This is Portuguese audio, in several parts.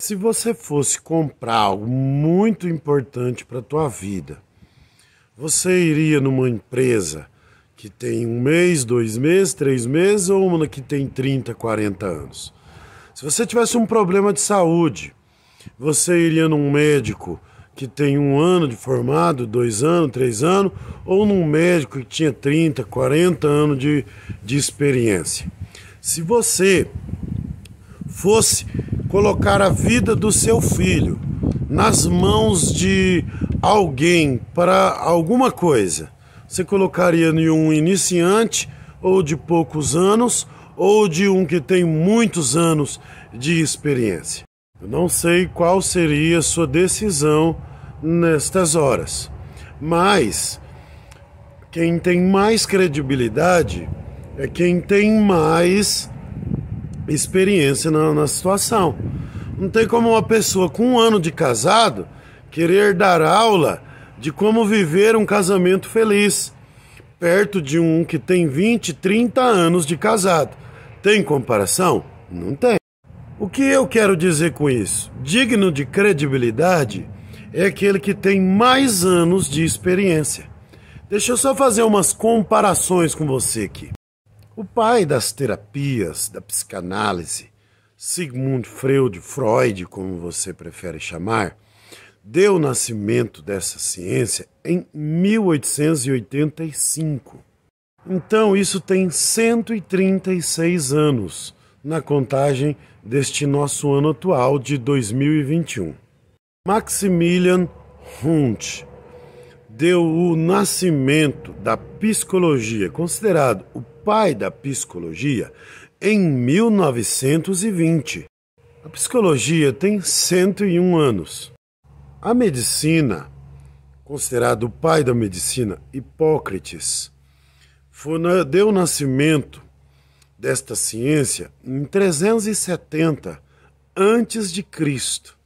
Se você fosse comprar algo muito importante para a tua vida, você iria numa empresa que tem um mês, dois meses, três meses ou uma que tem 30, 40 anos? Se você tivesse um problema de saúde, você iria num médico que tem um ano de formado, dois anos, três anos, ou num médico que tinha 30, 40 anos de, de experiência? Se você fosse colocar a vida do seu filho nas mãos de alguém para alguma coisa, você colocaria em um iniciante ou de poucos anos ou de um que tem muitos anos de experiência? Eu não sei qual seria a sua decisão nestas horas, mas quem tem mais credibilidade é quem tem mais experiência na, na situação. Não tem como uma pessoa com um ano de casado querer dar aula de como viver um casamento feliz perto de um que tem 20, 30 anos de casado. Tem comparação? Não tem. O que eu quero dizer com isso? Digno de credibilidade é aquele que tem mais anos de experiência. Deixa eu só fazer umas comparações com você aqui. O pai das terapias, da psicanálise, Sigmund Freud, Freud, como você prefere chamar, deu nascimento dessa ciência em 1885. Então, isso tem 136 anos na contagem deste nosso ano atual de 2021. Maximilian Wundt deu o nascimento da psicologia, considerado o pai da psicologia em 1920. A psicologia tem 101 anos. A medicina, considerado o pai da medicina, Hipócrates, foi, deu nascimento desta ciência em 370 antes de Cristo.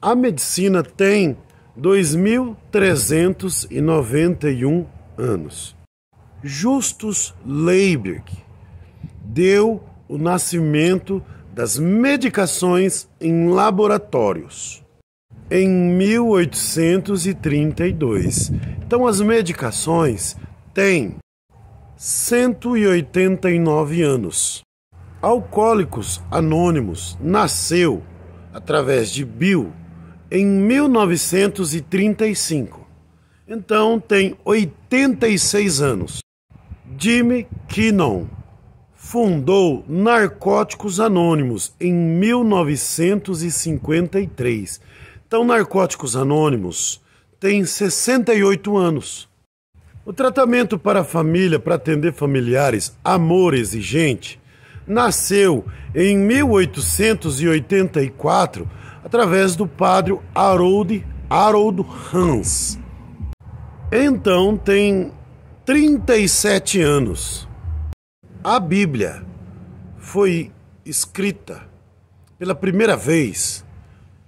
A medicina tem 2391 anos. Justus Liebig deu o nascimento das medicações em laboratórios em 1832. Então, as medicações têm 189 anos. Alcoólicos Anônimos nasceu através de Bill em 1935. Então tem 86 anos. Jimmy Kinnon fundou Narcóticos Anônimos em 1953. Então, Narcóticos Anônimos tem 68 anos. O tratamento para a família, para atender familiares, amor exigente, nasceu em 1884 através do padre Harold, Harold Hans. Então tem 37 anos. A Bíblia foi escrita pela primeira vez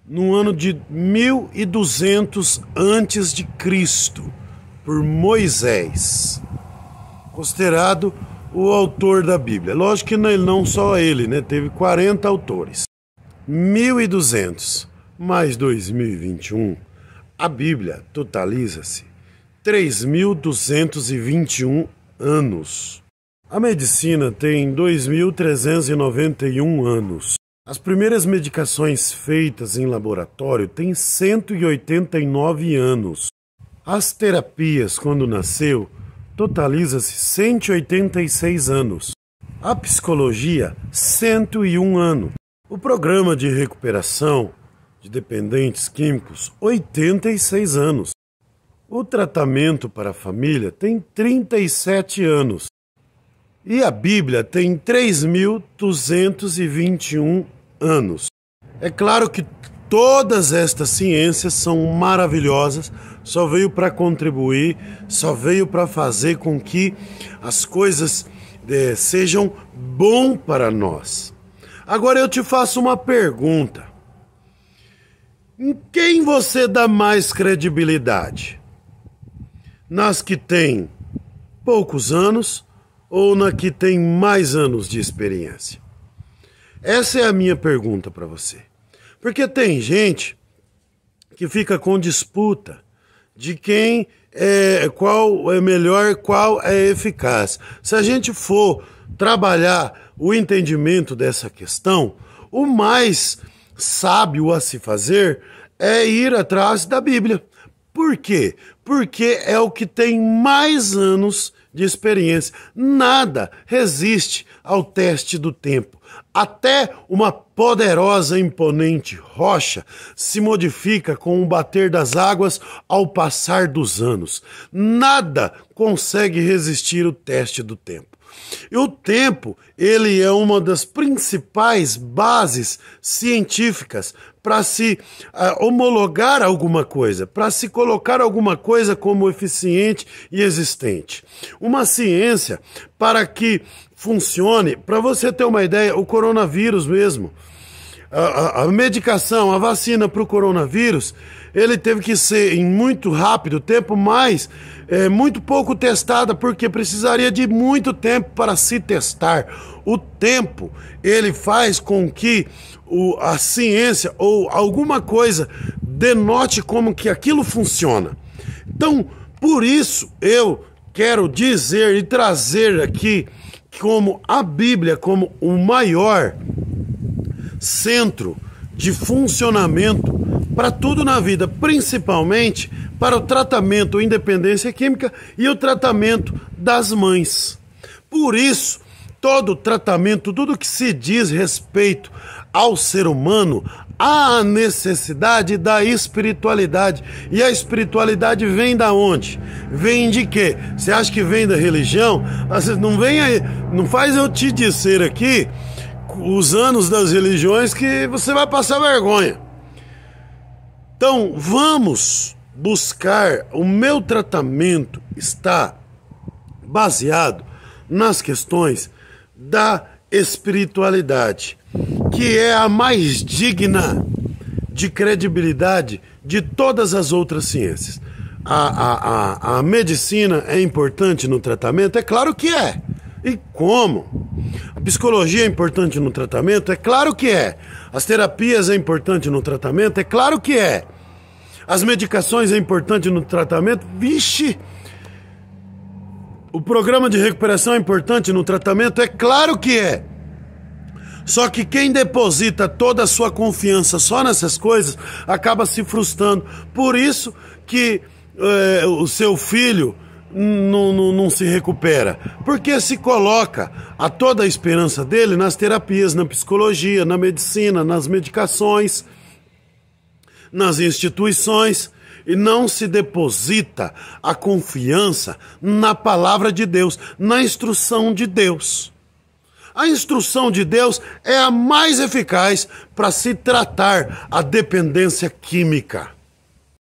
no ano de 1200 antes de Cristo por Moisés, considerado o autor da Bíblia. Lógico que não só ele, né? Teve 40 autores. 1200 mais 2021, a Bíblia totaliza-se 3.221 anos. A medicina tem 2.391 anos. As primeiras medicações feitas em laboratório têm 189 anos. As terapias, quando nasceu, totaliza-se 186 anos. A psicologia, 101 anos. O programa de recuperação de dependentes químicos, 86 anos. O tratamento para a família tem 37 anos e a Bíblia tem 3.221 anos. É claro que todas estas ciências são maravilhosas, só veio para contribuir, só veio para fazer com que as coisas é, sejam bom para nós. Agora eu te faço uma pergunta. Em quem você dá mais credibilidade? nas que têm poucos anos ou na que tem mais anos de experiência? Essa é a minha pergunta para você. Porque tem gente que fica com disputa de quem é qual é melhor, qual é eficaz. Se a gente for trabalhar o entendimento dessa questão, o mais sábio a se fazer é ir atrás da Bíblia. Por quê? Porque é o que tem mais anos de experiência. Nada resiste ao teste do tempo. Até uma poderosa e imponente rocha se modifica com o bater das águas ao passar dos anos. Nada consegue resistir o teste do tempo. E o tempo, ele é uma das principais bases científicas para se uh, homologar alguma coisa, para se colocar alguma coisa como eficiente e existente. Uma ciência para que funcione, para você ter uma ideia, o coronavírus mesmo a, a, medicação, a vacina para o coronavírus, ele teve que ser em muito rápido tempo, mas é, muito pouco testada, porque precisaria de muito tempo para se testar. O tempo ele faz com que o, a ciência ou alguma coisa denote como que aquilo funciona. Então, por isso eu quero dizer e trazer aqui como a Bíblia como o maior centro de funcionamento para tudo na vida, principalmente para o tratamento independência química e o tratamento das mães. Por isso, todo tratamento, tudo que se diz respeito ao ser humano, há a necessidade da espiritualidade. E a espiritualidade vem da onde? Vem de quê? Você acha que vem da religião? Não vem aí, não faz eu te dizer aqui os anos das religiões que você vai passar vergonha. Então, vamos buscar. O meu tratamento está baseado nas questões da espiritualidade, que é a mais digna de credibilidade de todas as outras ciências. A, a, a, a medicina é importante no tratamento? É claro que é. E como? A psicologia é importante no tratamento? É claro que é. As terapias é importante no tratamento? É claro que é. As medicações é importante no tratamento? Vixe! O programa de recuperação é importante no tratamento? É claro que é. Só que quem deposita toda a sua confiança só nessas coisas acaba se frustrando. Por isso que é, o seu filho não, não, não, se recupera? Porque se coloca a toda a esperança dele nas terapias, na psicologia, na medicina, nas medicações, nas instituições, e não se deposita a confiança na palavra de Deus, na instrução de Deus. A instrução de Deus é a mais eficaz para se tratar a dependência química.